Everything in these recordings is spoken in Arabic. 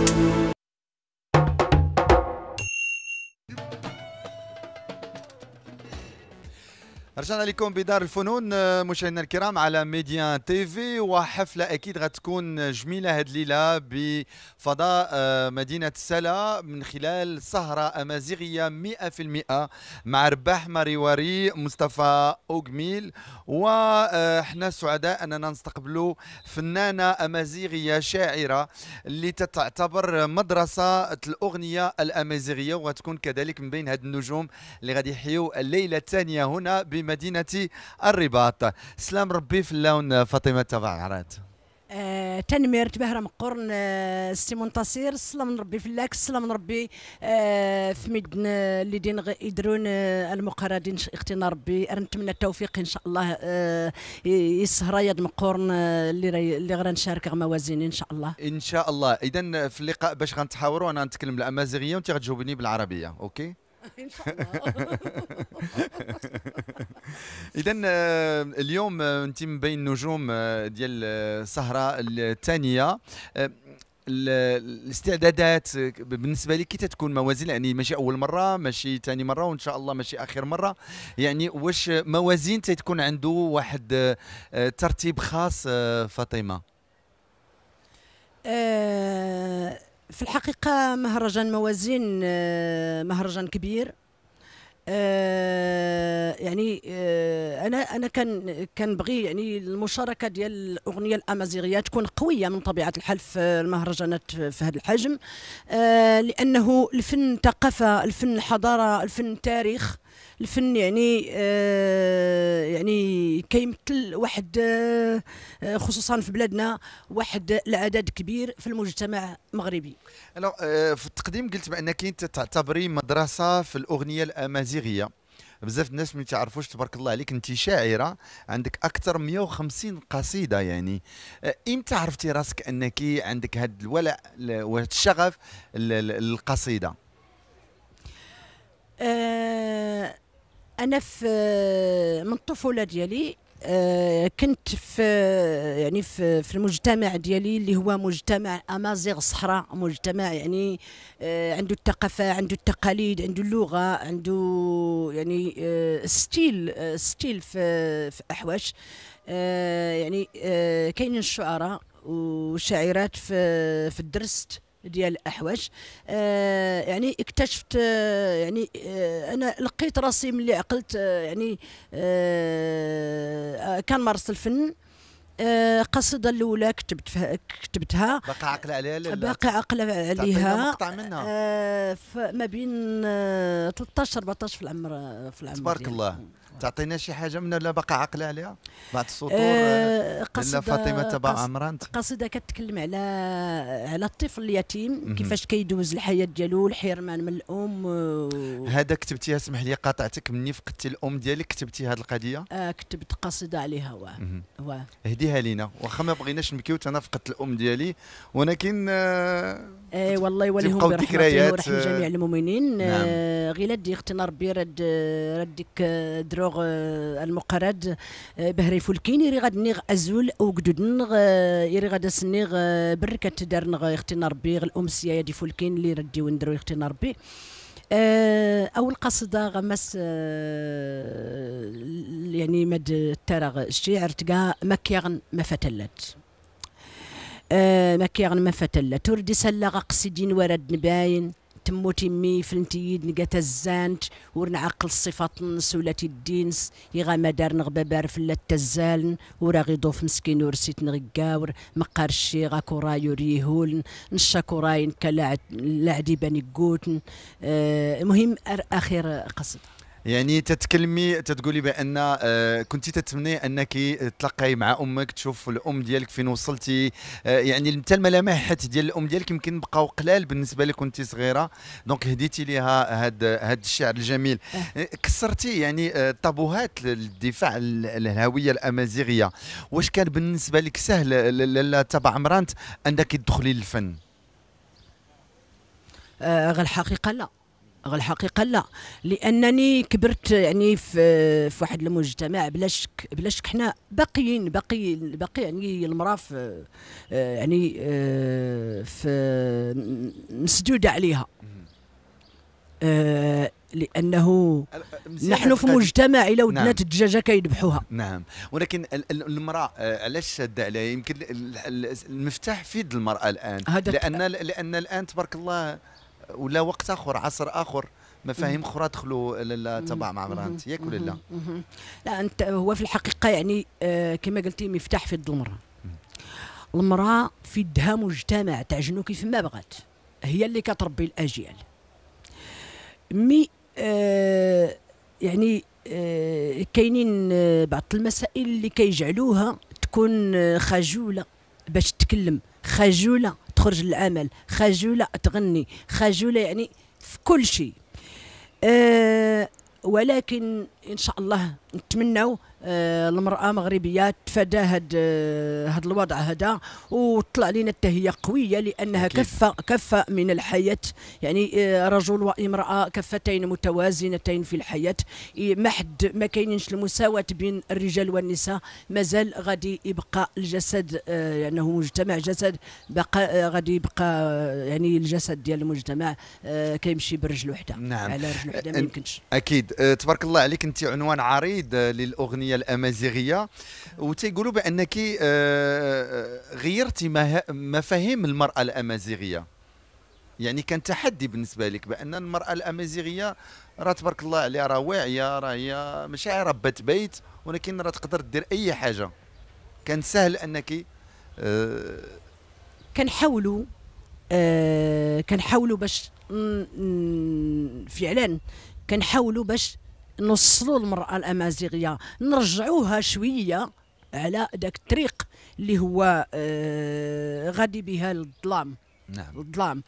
Thank you. رجعنا لكم بدار الفنون آه، مشاهدينا الكرام على ميديا تي في وحفله اكيد غتكون جميله هذه الليله بفضاء آه، مدينه سلا من خلال سهره امازيغيه 100% مع رباح ماريواري مصطفى اوغميل وحنا آه، سعداء اننا نستقبلوا فنانه امازيغيه شاعره اللي تعتبر مدرسه الاغنيه الامازيغيه وتكون كذلك من بين هذه النجوم اللي غادي يحيوا الليله الثانيه هنا بم مدينة الرباط سلام ربي في اللون فاطمة تبعرات آه تنمير تبهرم قرن آه سي منتصير السلام نربي ربي فلاك السلام نربي ربي آه في مدن آه، اللي دين يدرون آه، المقردين اختنا ربي نتمنى التوفيق ان شاء الله آه، يسهر يد مقرن اللي راي اللي غنشارك موازين ان شاء الله ان شاء الله اذا في اللقاء باش غنتحاوروا انا غنتكلم الامازيغيه وانت غتجاوبني بالعربيه اوكي الله اذا آه، اليوم انت آه، من بين النجوم آه، ديال السهره الثانيه الاستعدادات بالنسبه لك كي تكون موازين يعني ماشي اول مره ماشي ثاني مره وان شاء الله ماشي اخر مره يعني واش موازين تتكون عنده واحد ترتيب خاص فاطمه آه في الحقيقة مهرجان موازين آه، مهرجان كبير آه، يعني آه، انا انا كان كنبغي يعني المشاركه ديال الاغنيه الامازيغيه تكون قويه من طبيعه الحال في المهرجانات في هذا الحجم لانه الفن ثقافه الفن حضاره الفن تاريخ الفن يعني آه يعني كيمثل واحد آه, آه، خصوصا في بلادنا واحد العدد كبير في المجتمع المغربي الو آه، في التقديم قلت بانك انت تعتبري مدرسه في الاغنيه الامازيغيه بزاف الناس ما تعرفوش تبارك الله عليك انت شاعره عندك اكثر 150 قصيده يعني آه، امتى عرفتي راسك انك عندك هذا الولع وهذا الشغف للقصيده آه، انا في آه، من الطفوله ديالي آه، كنت في يعني في, في المجتمع ديالي اللي هو مجتمع امازيغ صحراء مجتمع يعني عنده الثقافه عنده التقاليد عنده اللغه عنده يعني ستيل ستيل في, في احواش يعني كاينين الشعراء وشاعرات في في الدرست ديال الاحواش آه يعني اكتشفت آه يعني آه انا لقيت راسي ملي عقلت آه يعني آه, آه، كنمارس الفن آه، قصيدة الأولى كتبت كتبتها باقي عاقلة عليها باقي عاقلة عليها مقطع منها آه فما بين 13 آه، 14 في العمر في العمر تبارك يعني. الله تعطينا شي حاجه من لا باقا عاقله عليها بعد السطور آه، آه، قصيده فاطمه تبع عمران قصيده كتكلم على على الطفل اليتيم كيفاش كيدوز الحياه ديالو الحرمان من الام هذا كتبتيها اسمح لي قاطعتك مني فقدتي الام ديالك كتبتي هذه القضيه آه كتبت قصيده عليها واه واه هديها لينا واخا ما بغيناش نبكيو انا فقدت الام ديالي ولكن آه اي والله يوليهم برحمته ورحم آه، جميع المؤمنين نعم. آه غير دي اختنا ربي رد رد ديك درو نوغ آه، المقرد آه، بهري فولكين يري غاد نيغ أزول أو قدود نغ آه، يري غاد سنيغ بركة دار نغ يختينا ربي الأمسية دي فولكين اللي ردي وندرو يختينا ربي أول قصيدة غمس يعني مد الترغ الشعر تقا مكيغن ما فتلت مكيغن ما فتلت وردي سلا قصيدين ورد نباين تموتي مي فلنتي يد نقا تزانت ورنعقل الصفات نس ولا تدينس يغا ما دار نغبا بار فلا تزالن ورا ضوف مسكين ورسيت نغكاور مقار الشي غا كوراي ريهولن نشا كوراين لاعدي باني قوتن المهم آه، اخر قصد يعني تتكلمي تتقولي بان آه، كنت تتمني انك تلقاي مع امك تشوف الام ديالك فين وصلتي آه، يعني حتى الملامحات ديال الام ديالك يمكن بقاو قلال بالنسبه لك كنتي صغيره دونك هديتي ليها هذا هذا الشعر الجميل آه. كسرتي يعني الطابوهات للدفاع الهويه الامازيغيه واش كان بالنسبه لك سهل لالا تبع عمرانت انك تدخلي للفن آه الحقيقه لا الحقيقه لا لانني كبرت يعني في, في واحد المجتمع بلا شك بلا شك حنا باقيين باقي باقي يعني المراه في يعني في مسدوده عليها لانه نحن في مجتمع الى ودنا نعم. الدجاجه كيذبحوها نعم ولكن المراه علاش شاده عليها يمكن المفتاح في يد المراه الان لان لان الان تبارك الله ولا وقت اخر عصر اخر مفاهيم اخرى دخلوا تبع مع مرانت ياك ولا لا؟ لا انت هو في الحقيقه يعني آه، كما قلتي مفتاح في يد المراه المراه في يدها مجتمع تعجنو كيف ما بغات هي اللي كتربي الاجيال مي آه يعني آه كاينين آه، بعض المسائل اللي كيجعلوها تكون آه، خجوله باش تتكلم خجوله تخرج للعمل خجولة تغني خجولة يعني في كل شيء أه ولكن ان شاء الله نتمنوا آه، المراه مغربيه تفادى هاد آه، هاد الوضع هذا وطلع لنا هي قويه لانها كفه كفه من الحياه يعني آه، رجل وامراه كفتين متوازنتين في الحياه ما حد ما كاينينش المساواه بين الرجال والنساء مازال غادي يبقى الجسد يعني هو مجتمع جسد بقى غادي يبقى يعني الجسد ديال المجتمع كيمشي برجل وحده نعم. على رجل وحده ما يمكنش اكيد تبارك الله عليك انت عطيتي عنوان عريض للاغنيه الامازيغيه وتيقولوا بانك آه، آه، غيرتي مفاهيم المراه الامازيغيه يعني كان تحدي بالنسبه لك بان المراه الامازيغيه راه تبارك الله عليها راه واعيه راه هي ماشي ربة بيت ولكن راه تقدر دير اي حاجه كان سهل انك آه، كنحاولوا كنحاولوا باش فعلا كنحاولوا باش نوصلوا المرأة الأمازيغية نرجعوها شوية على ذاك الطريق اللي هو آه غادي بها للظلام نعم الظلام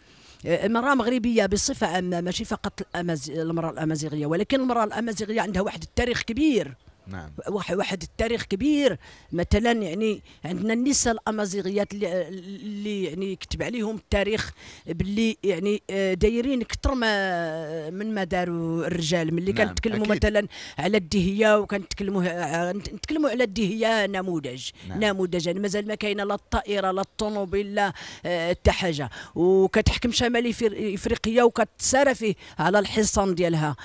المرأة آه، المغربيه بصفة عامة ماشي فقط الأمازي... المرأة الأمازيغية ولكن المرأة الأمازيغية عندها واحد التاريخ كبير نعم واحد التاريخ كبير مثلا يعني عندنا النساء الامازيغيات اللي, اللي يعني كتب عليهم التاريخ باللي يعني آه، دايرين اكثر ما من ما داروا الرجال ملي نعم. كنتكلموا مثلا على الدهيه تكلموا آه، نتكلموا على الدهيه نموذج نعم. نموذج يعني مازال ما كاينه لا الطائره لا الطوموبيل لا آه، حتى حاجه وكتحكم شمال افريقيا وكتسارى فيه على الحصان ديالها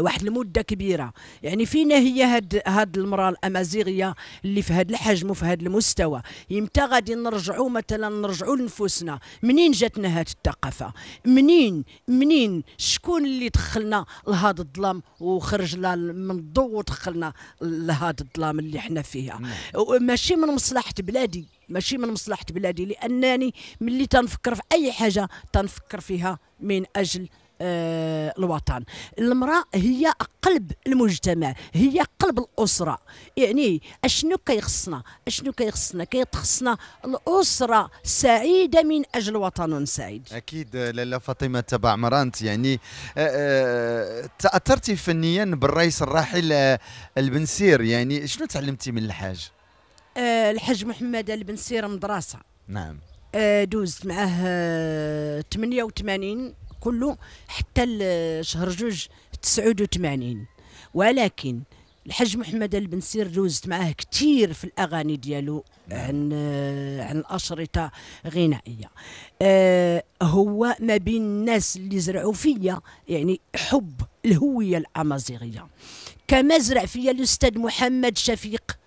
واحد المده كبيره يعني فينا هي هاد هاد هاد المراه الامازيغيه اللي في هاد الحجم وفي هاد المستوى يمتى غادي نرجعوا مثلا نرجعوا لنفوسنا منين جاتنا هاد الثقافه منين منين شكون اللي دخلنا لهاد الظلام وخرج من الضوء ودخلنا لهاد الظلام اللي حنا فيها نعم. ماشي من مصلحه بلادي ماشي من مصلحه بلادي لانني ملي تنفكر في اي حاجه تنفكر فيها من اجل آه، الوطن المرأة هي قلب المجتمع هي قلب الأسرة يعني أشنو كيخصنا أشنو كيخصنا كيخصنا الأسرة سعيدة من أجل وطن سعيد أكيد لاله فاطمة تبع مرانت يعني آه، آه، تأثرتي فنيا بالرئيس الراحل البنسير يعني شنو تعلمتي من الحاج الحاج محمد البنسير مدرسة نعم دوزت معاه 88 كله حتى شهر جوج 89 ولكن الحاج محمد البنسير دوزت معاه كثير في الاغاني ديالو نعم. عن عن الاشرطه غنائيه آه هو ما بين الناس اللي زرعوا فيا يعني حب الهويه الامازيغيه كما زرع فيا الاستاذ محمد شفيق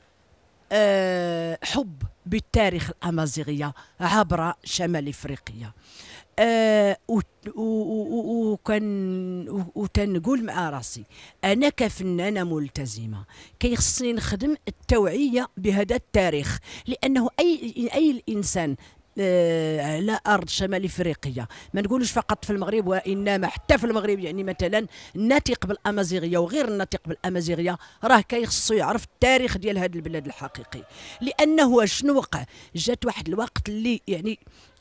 آه حب بالتاريخ الامازيغيه عبر شمال افريقيا آه وكان وتنقول مع راسي انا كفنانه ملتزمه كيخصني نخدم التوعيه بهذا التاريخ لانه اي اي الانسان آه، على ارض شمال افريقيا ما نقولوش فقط في المغرب وانما حتى في المغرب يعني مثلا الناطق بالامازيغيه وغير الناطق بالامازيغيه راه كيخصو يعرف التاريخ ديال هذا البلاد الحقيقي لانه شنو وقع جات واحد الوقت اللي يعني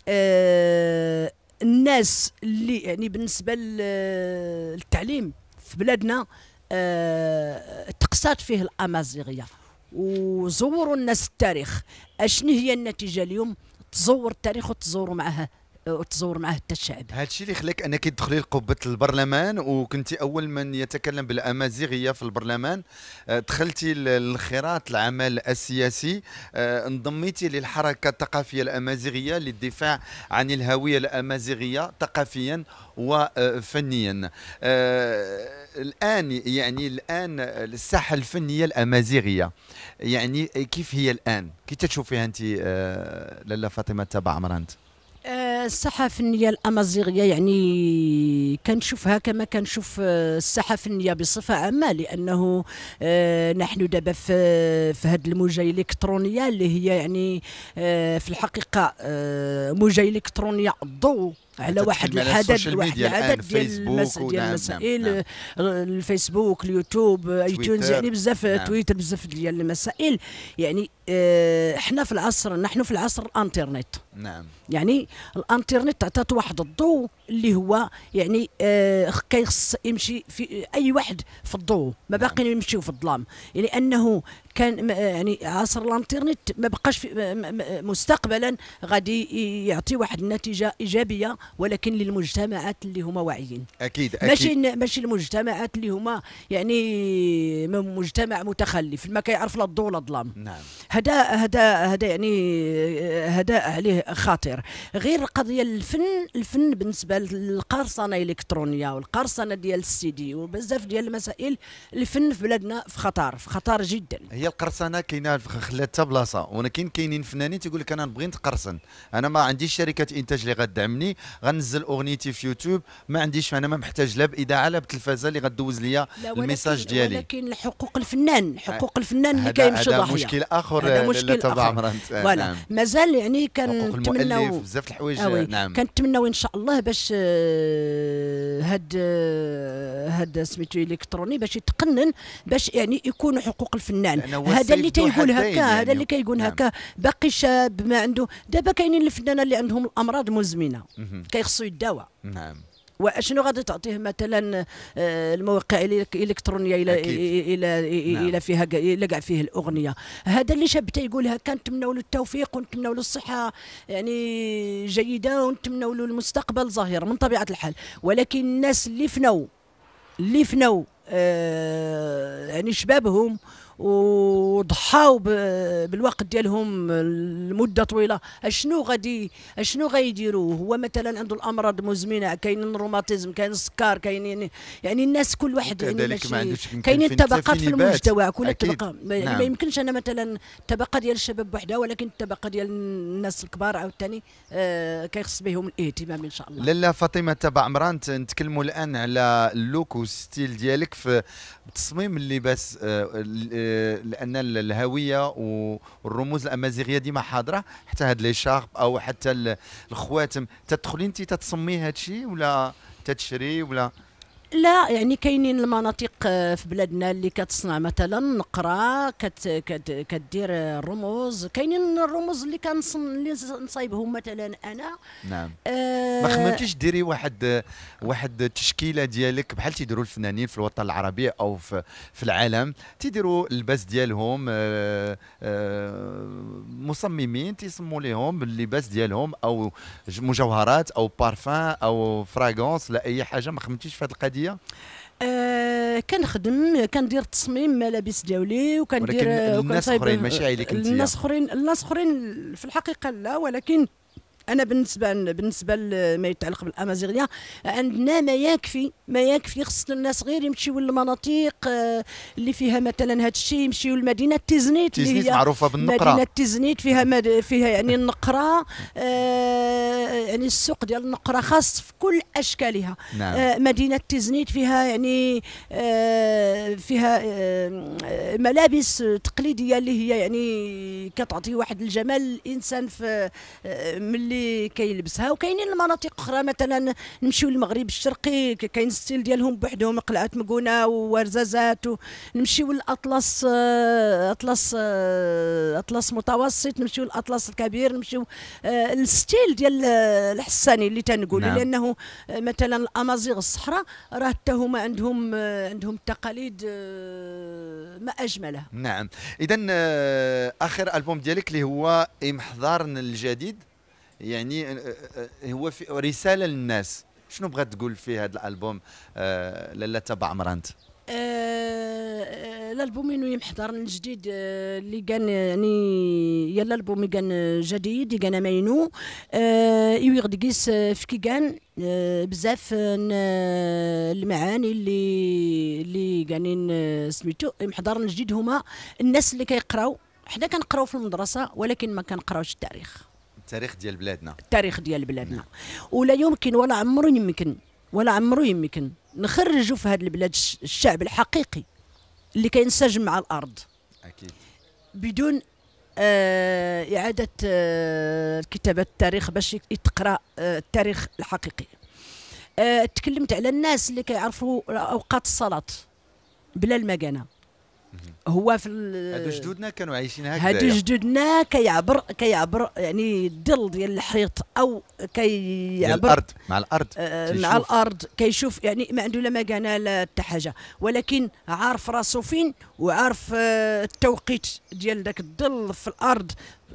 آه الناس اللي يعني بالنسبه للتعليم في بلادنا أه تقصات فيه الامازيغيه وزوروا الناس التاريخ اشنو هي النتيجه اليوم تزور التاريخ وتزوروا معها وتزور معاه حتى الشعب هذا الشيء اللي خلاك انك تدخلي لقبه البرلمان وكنتي اول من يتكلم بالامازيغيه في البرلمان آه، دخلتي للانخراط العمل السياسي آه، انضميتي للحركه الثقافيه الامازيغيه للدفاع عن الهويه الامازيغيه ثقافيا وفنيا آه، الان يعني الان الساحه الفنيه الامازيغيه يعني كيف هي الان كي تشوفيها انت لاله فاطمه تبع عمرانت الساحه الفنيه الامازيغيه يعني كنشوفها كما كنشوف الساحه الفنيه بصفه عامه لانه آه، نحن دابا في في هذه الموجه الالكترونيه اللي هي يعني آه، في الحقيقه آه، موجه الكترونيه الضوء على واحد العدد واحد العدد ديال المسائل نعم. إيه، نعم. الفيسبوك اليوتيوب ايتونز يعني بزاف نعم. تويتر بزاف ديال المسائل يعني اه حنا في العصر نحن في العصر الانترنت نعم يعني الانترنت عطات واحد الضوء اللي هو يعني آه كيخص يمشي في اي واحد في الضوء ما نعم. باقيين يمشيو في الظلام يعني انه كان آه، يعني عصر الانترنت ما بقاش مستقبلا غادي يعطي واحد النتيجه ايجابيه ولكن للمجتمعات اللي هما واعيين اكيد اكيد ماشي ماشي المجتمعات اللي هما يعني مجتمع متخلف ما كيعرف لا الضوء ولا الظلام نعم هذا هذا هذا يعني آه، هذا عليه خاطر غير قضيه الفن الفن بالنسبه القرصنه الالكترونيه والقرصنه ديال السي دي وبزاف ديال المسائل الفن في بلادنا في خطر في خطر جدا هي القرصنه كاينه خلات حتى بلاصه ولكن كاينين فنانين تيقول لك انا نبغي نتقرصن انا ما عنديش شركه انتاج اللي غدعمني غنزل اغنيتي في يوتيوب ما عنديش انا ما محتاج لا باذاعه لا بالتلفازه اللي غدوز ليا الميساج ديالي ولكن حقوق الفنان حقوق الفنان اللي كيمشي ضحيه هذا مشكل اخر هذا مشكل اخر نعم. مازال يعني كنتمناو بزاف الحوايج نعم كنتمناو ان شاء الله باش باش آه، هاد آه، هاد سميتو الكتروني باش يتقنن باش يعني يكون حقوق الفنان هذا اللي تيقول هكا يعني هذا اللي كيقول نعم. هكا باقي شاب ما عنده دابا كاينين الفنانه اللي عندهم الامراض مزمنه كيخصو يداوى نعم واشنو غادي تعطيه مثلا آه، الموقع الالكترونيه الى الى الى نعم. فيها الى كاع فيه الاغنيه هذا اللي شاب يقولها كنتمنوا له التوفيق ونتمنوا له الصحه يعني جيده ونتمنوا له المستقبل ظاهر من طبيعه الحال ولكن الناس اللي فنوا اللي فنوا آه يعني شبابهم وضحاو بالوقت ديالهم لمده طويله اشنو غادي اشنو غيديروا هو مثلا عنده الامراض مزمنه كاين الروماتيزم كاين السكر كاين يعني الناس كل واحد يعني كاين الطبقات في المجتمع كل الطبقه يعني نعم. ما يمكنش انا مثلا الطبقه ديال الشباب بوحدها ولكن الطبقه ديال الناس الكبار عاوتاني آه كيخص بهم الاهتمام ان شاء الله لالا فاطمه تبع عمران نتكلموا الان على اللوك والستيل ديالك في تصميم اللباس آه لان الهويه والرموز الامازيغيه ديما حاضره حتى هاد لي شارب او حتى الخواتم تدخلي انت تتصمي هادشي ولا تتشري ولا لا يعني كاينين المناطق آه، في بلادنا اللي كتصنع مثلا نقره كت كدير الرموز آه، كاينين الرموز اللي كنصن اللي نصايبهم مثلا انا نعم آه ما خممتيش ديري واحد واحد التشكيله ديالك بحال تيديروا الفنانين في الوطن العربي او في, في العالم تيديروا اللباس ديالهم آه آه مصممين تيسموا لهم اللباس ديالهم او مجوهرات او بارفان او فراغونس لا اي حاجه ما خممتيش في هذه القضيه العاديه آه كنخدم كندير تصميم ملابس دولي وكندير ولكن الناس اخرين ماشي عليك انت الناس اخرين الناس اخرين في الحقيقه لا ولكن انا بالنسبه بالنسبه لما يتعلق بالامازيغيه عندنا ما يكفي ما يكفي خص الناس غير يمشيو للمناطق آه، اللي فيها مثلا هذا الشيء يمشيو لمدينه تيزنيت تيزنيت اللي هي معروفه بالنقره مدينه تيزنيت فيها نعم. مد... فيها يعني النقره آه يعني السوق ديال النقره خاص في كل اشكالها نعم. آه مدينه تيزنيت فيها يعني آه فيها آه ملابس تقليديه اللي هي يعني كتعطي واحد الجمال الانسان في آه ملي كيلبسها وكاينين المناطق اخرى مثلا نمشيو للمغرب الشرقي كاين الستيل ديالهم بوحدهم قلعه مكونه ورزازات نمشيو للاطلس آه، اطلس آه، اطلس متوسط نمشيو للاطلس الكبير نمشيو آه، الستيل ديال الحساني اللي تنقول نعم. لانه مثلا الامازيغ الصحراء راه حتى هما عندهم عندهم التقاليد ما اجملها نعم اذا اخر البوم ديالك اللي هو امحضارن الجديد يعني آه، آه، آه، هو في رساله للناس شنو بغات تقول في هذا الالبوم لالا تبع عمرانت آه الالبوم اللي محضر الجديد اللي كان يعني يا الالبوم اللي كان جديد اللي كان ماينو آه يغد كيس في كي كان بزاف المعاني اللي اللي كانين سميتو محضر الجديد هما الناس اللي كيقراو حنا كنقراو في المدرسه ولكن ما كنقراوش التاريخ التاريخ ديال بلادنا التاريخ ديال بلادنا ولا يمكن ولا عمره يمكن ولا عمره يمكن نخرجوا في هذه البلاد الشعب الحقيقي اللي كينسجم مع الارض اكيد بدون آه اعاده آه كتابه التاريخ باش يتقرا آه التاريخ الحقيقي آه تكلمت على الناس اللي كيعرفوا اوقات الصلاه بلا المكانه هو في هادو جدودنا كانوا عايشين هكذا هادو جدودنا كيعبر كيعبر يعني الظل ديال الحيط او كيعبر الارض مع الارض آه، آه، مع الارض كيشوف يعني ما عنده لا مكانه لا حتى حاجه ولكن عارف راسو فين وعارف آه، التوقيت ديال ذاك الظل في الارض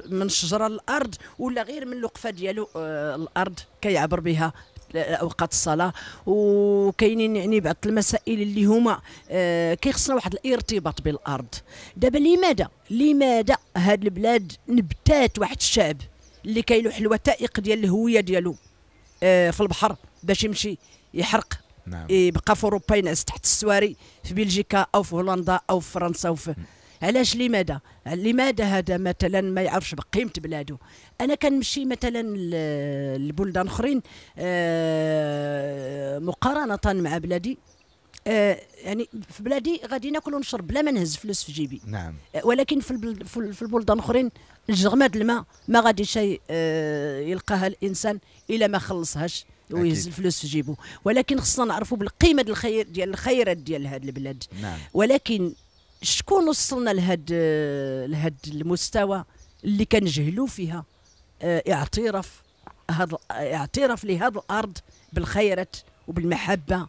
من الشجره للارض ولا غير من الوقفه ديالو الارض كيعبر بها اوقات الصلاه وكاينين يعني بعض المسائل اللي هما آه، كيخصنا واحد الارتباط بالارض دابا لماذا لماذا هاد البلاد نبتات واحد الشعب اللي كيلوح الوثائق ديال الهويه ديالو آه، في البحر باش يمشي يحرق نعم. يبقى في اوروبا ينعس تحت السواري في بلجيكا او في هولندا او في فرنسا او في علاش لماذا لماذا هذا مثلا ما يعرفش بقيمه بلاده انا كنمشي مثلا لبلدان اخرين آه، مقارنه مع بلادي آه، يعني في بلادي غادي ناكل ونشرب بلا ما نهز فلوس في جيبي نعم آه، ولكن في البلد في البلدان الاخرين الجغماد الماء ما غادي شيء يلقاها الانسان الا ما خلصهاش ويهز الفلوس في جيبه ولكن خصنا نعرفوا بالقيمه ديال الخير ديال الخيرات ديال هذه البلاد نعم. ولكن شكون وصلنا لهاد لهاد المستوى اللي كنجهلوا فيها آه، اعتراف هاد اعتراف لهذا الارض بالخيرات وبالمحبه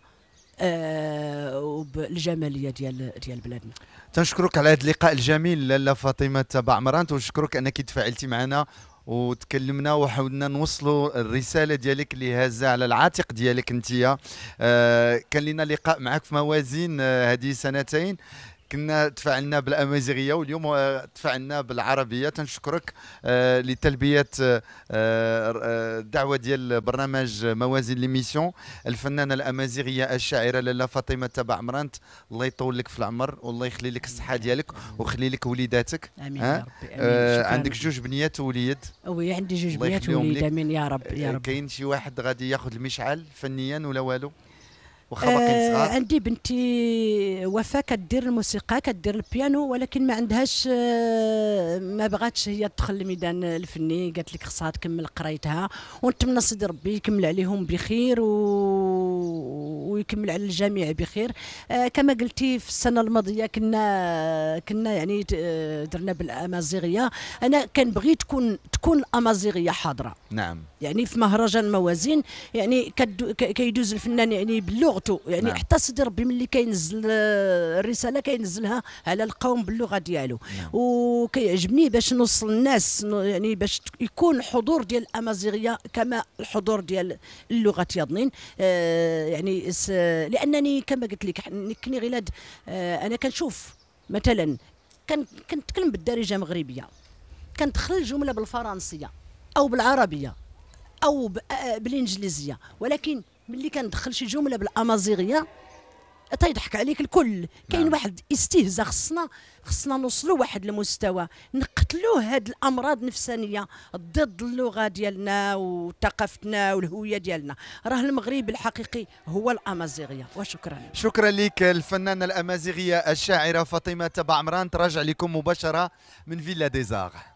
آه، وبالجماليه ديال ديال بلادنا تنشكرك على هذا اللقاء الجميل لاله فاطمه تبع مران ونشكرك انك تفاعلتي معنا وتكلمنا وحاولنا نوصلوا الرساله ديالك اللي هازه على العاتق ديالك انت آه كان لنا لقاء معك في موازين آه هذه سنتين كنا تفاعلنا بالامازيغيه واليوم آه، تفاعلنا بالعربيه تنشكرك آه، لتلبيه آه، الدعوه ديال برنامج موازين ليميسيون الفنانه الامازيغيه الشاعره لاله فاطمه تبع عمرانت الله يطول لك في العمر والله يخلي لك الصحه ديالك ويخلي لك وليداتك امين يا ربي آمين عندك جوج بنيات ووليد وي عندي جوج بنيات ووليد امين يا رب يا رب كاين شي واحد غادي ياخذ المشعل فنيا ولا والو صغار آه عندي بنتي وفاء كدير الموسيقى كدير البيانو ولكن ما عندهاش آه ما بغاتش هي تدخل الميدان الفني قالت لك خصها تكمل قرايتها ونتمنى سيدي ربي يكمل عليهم بخير و... و... ويكمل على الجميع بخير آه، كما قلتي في السنه الماضيه كنا كنا يعني آه، درنا بالامازيغيه انا كنبغي تكون تكون الامازيغيه حاضره نعم يعني في مهرجان موازين يعني كيدوز الفنان يعني بلغته يعني نعم. حتى سيدي ربي ملي كينزل آه، الرساله كينزلها على القوم باللغه ديالو نعم. وكيعجبني باش نوصل الناس يعني باش يكون حضور ديال الامازيغيه كما الحضور ديال اللغه يضنين آه يعني لانني كما قلت لك كني غيلاد آه، انا كنشوف مثلا كنتكلم بالدارجه المغربيه كندخل الجمله بالفرنسيه او بالعربيه او آه، بالانجليزيه ولكن ملي كندخل شي جمله بالامازيغيه تيضحك عليك الكل كاين نعم. واحد استهزاء خصنا خصنا نوصلوا واحد المستوى نقتلوا هاد الامراض النفسانيه ضد اللغه ديالنا وثقافتنا والهويه ديالنا راه المغرب الحقيقي هو الامازيغيه وشكرا شكرا لك الفنانه الامازيغيه الشاعره فاطمه تبع عمران تراجع لكم مباشره من فيلا ديزاغ